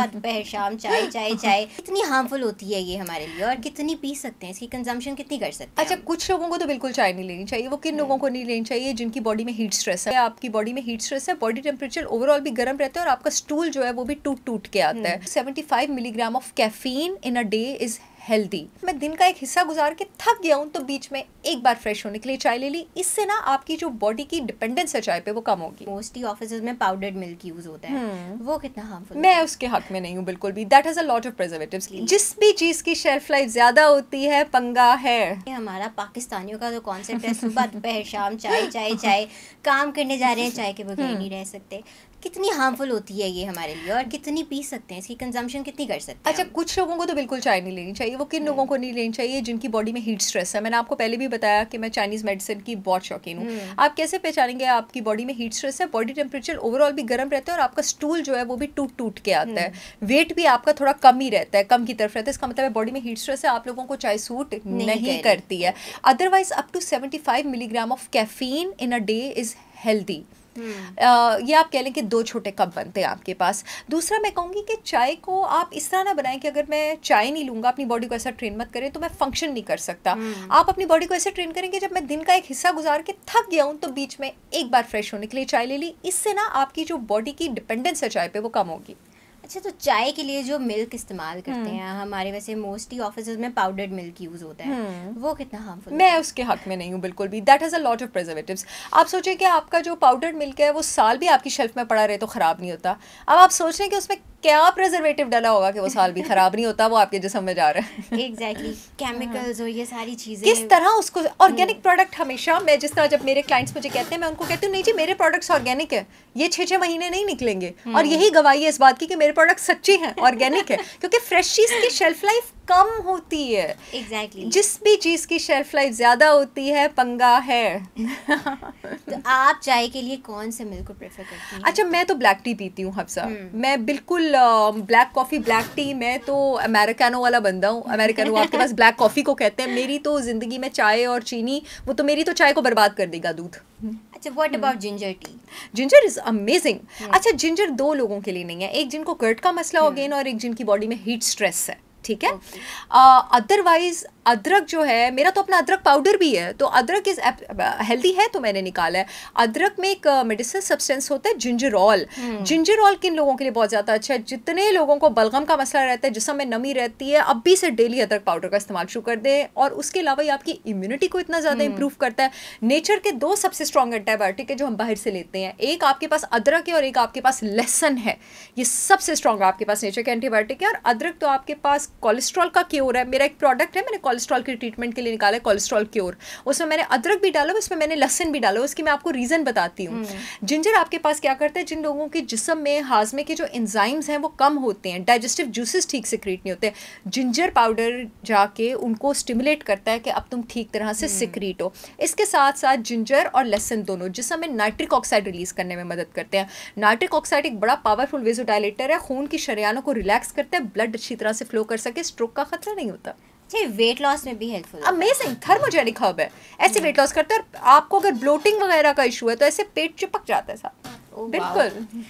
सुबह दोपहर शाम चाय चाय चाय कितनी हार्मफुल होती है ये हमारे लिए और कितनी पी सकते हैं इसकी कंजम्पशन कितनी कर सकते हैं अच्छा कुछ लोगों को तो बिल्कुल चाय नहीं लेनी चाहिए वो किन लोगों को नहीं लेनी चाहिए जिनकी बॉडी में हीट स्ट्रेस है आपकी बॉडी में हीट स्ट्रेस है बॉडी टेम्परेचर ओवरऑल भी गर्म रहता है और आपका स्टूल जो है वो भी टूट टूट के आता है seventy milligram of caffeine in a day is healthy मैं दिन का एक हिस्सा गुजार के थक गया हूँ तो बीच में एक बार फ्रेश होने के लिए चाय ले ली इससे ना आपकी जो बॉडी की डिपेंडेंस है चाय पे वो कम होगी मोस्टली ऑफिस में पाउडर्ड मिल्क यूज होता है हम्म। वो कितना हार्मफुल मैं उसके हक में नहीं हूँ बिल्कुल भी that is a lot of preservative जिस भी चीज की शेल्फ लाइफ ज्यादा होती है पंगा है हमारा पाकिस्तानियों का जो कॉन्सेप्ट है सुबह दोपहर शाम चाय चाय चाय काम करने जा रहे हैं चाय के बगैर नहीं हम्म। रह सकते कितनी हार्मफुल होती है ये हमारे लिए और कितनी पी सकते हैं इसकी कंजम्पशन कितनी कर सकते हैं अच्छा कुछ लोगों को तो बिल्कुल चाय नहीं लेनी चाहिए चाहिए वो किन लोगों को नहीं लेनी चाहिए जिनकी बॉडी में हीट स्ट्रेस है मैंने आपको पहले भी बताया कि मैं चाइनीज़ मेडिसिन की बहुत शौकीन हूँ हम्म। आप कैसे पहचानेंगे आपकी बॉडी में हीट स्ट्रेस है बॉडी टेम्परेचर ओवरऑल भी गर्म रहता है और आपका स्टूल जो है वो भी टूट टूट के आता है वेट हम्म। भी आपका थोड़ा कम ही रहता है कम की तरफ रहता है इसका मतलब बॉडी में हीट स्ट्रेस है आप लोगों को चाय सूट नहीं करती है otherwise up to seventy milligram of caffeine in a day is healthy या हम्म। ये आप कह लें कि दो छोटे कप बनते हैं आपके पास दूसरा मैं कहूँगी कि चाय को आप इस तरह ना बनाएं कि अगर मैं चाय नहीं लूँगा अपनी बॉडी को ऐसा ट्रेन मत करें तो मैं फंक्शन नहीं कर सकता हम्म। आप अपनी बॉडी को ऐसे ट्रेन करेंगे जब मैं दिन का एक हिस्सा गुजार के थक गया हूँ तो बीच में एक बार फ्रेश होने के लिए चाय ले ली इससे ना आपकी जो बॉडी की डिपेंडेंस है चाय पर वो कम होगी अच्छा तो चाय के लिए जो मिल्क इस्तेमाल करते हम्म। हैं हमारे वैसे मोस्टली ऑफिस में पाउडर्ड मिल्क यूज होता है हम्म। वो कितना हार्मफुल मैं उसके हक में नहीं हूँ बिल्कुल भी that has a lot of preservative आप सोचें कि आपका जो पाउडर्ड मिल्क है वो साल भी आपकी शेल्फ में पड़ा रहे तो ख़राब नहीं होता अब आप सोच रहे हैं कि उसमें क्या प्रिजर्वेटिव डाला होगा कि वो साल भी खराब नहीं होता वो आपके जिसम में जा रहा है एग्जैक्टली केमिकल्स और ये सारी चीज़ें किस तरह उसको ऑर्गेनिक हम्म। प्रोडक्ट हमेशा मैं जिस तरह जब मेरे क्लाइंट्स मुझे कहते हैं मैं उनको कहती हूँ नहीं जी मेरे प्रोडक्ट्स ऑर्गेनिक है ये छः छः महीने नहीं निकलेंगे और हम्म। यही गवाही है इस बात की कि मेरे प्रोडक्ट सच्चे हैं ऑर्गेनिक है क्योंकि फ्रेश चीज़ की शेल्फ लाइफ कम होती है एग्जैक्टली exactly. जिस भी चीज़ की शेल्फ लाइफ ज़्यादा होती है पंगा है तो आप चाय के लिए कौन से मिल्क को प्रेफर करती हैं अच्छा मैं तो ब्लैक टी पीती हूँ हफ्सा hmm. मैं बिल्कुल ब्लैक कॉफ़ी ब्लैक टी मैं तो अमेरिकानो वाला बंदा हूँ अमेरिकानो आपके पास ब्लैक कॉफ़ी को कहते हैं मेरी तो ज़िंदगी में चाय और चीनी वो तो मेरी तो चाय को बर्बाद कर देगा दूध अच्छा what about ginger tea ginger is amazing अच्छा जिंजर दो लोगों के लिए नहीं है एक जिनको कर्ट का मसला हो हम्म। गया और एक जिनकी बॉडी में हीट स्ट्रेस है ठीक है अदरवाइज okay. uh, अदरक जो है मेरा तो अपना अदरक पाउडर भी है तो अदरक इज हेल्दी है तो मैंने निकाला है अदरक में एक मेडिसिन सब्सटेंस होता है जिंजर ऑल जिंजर ऑल किन लोगों के लिए बहुत ज़्यादा अच्छा है जितने लोगों को बलगम का मसला रहता है जिसम में नमी रहती है अब भी से डेली अदरक पाउडर का इस्तेमाल शुरू कर दें और उसके अलावा ये आपकी इम्यूनिटी को इतना ज़्यादा इंप्रूव हम्म। करता है नेचर के दो सबसे स्ट्रॉन्ग एंटीबायोटिक है जो हम बाहर से लेते हैं एक आपके पास अदरक है और एक आपके पास लहसन है ये सबसे स्ट्रॉन्ग आपके पास नेचर के एंटीबायोटिक है और अदरक तो आपके पास कोलेस्ट्रॉल का क्योर है मेरा एक प्रोडक्ट है मैंने कोलेस्ट्रॉल की ट्रीटमेंट के लिए निकाला है कोलेस्ट्रॉल क्योर उसमें मैंने अदरक भी डाला उसमें मैंने लहसन भी डाला उसकी मैं आपको रीज़न बताती हूँ जिंजर हम्म. आपके पास क्या करता है जिन लोगों के जिसम में हाजमे के जो इंजाइम्स हैं वो कम होते हैं डाइजेस्टिव जूसेस ठीक से क्रिएट नहीं होते जिंजर पाउडर जाके उनको स्टिमुलेट करता है कि अब तुम ठीक तरह से सिक्रीट हम्म. हो इसके साथ साथ जिंजर और लहसन दोनों जिसम में नाइट्रिक ऑक्साइड रिलीज़ करने में मदद करते हैं नाइट्रिक ऑक्साइड एक बड़ा पावरफुल वेजोडाइलेटर है खून की शरियानों को रिलैक्स करता है ब्लड अच्छी तरह से फ्लो कर सके स्ट्रोक का खतरा नहीं होता जी वेट लॉस में भी हेल्पफुल अमेजिंग थर्मोजेनिक हर्ब है ऐसे वेट लॉस करता है आपको अगर ब्लोटिंग वगैरह का इशू है तो ऐसे पेट चिपक जाता है साहब हाँ, बिल्कुल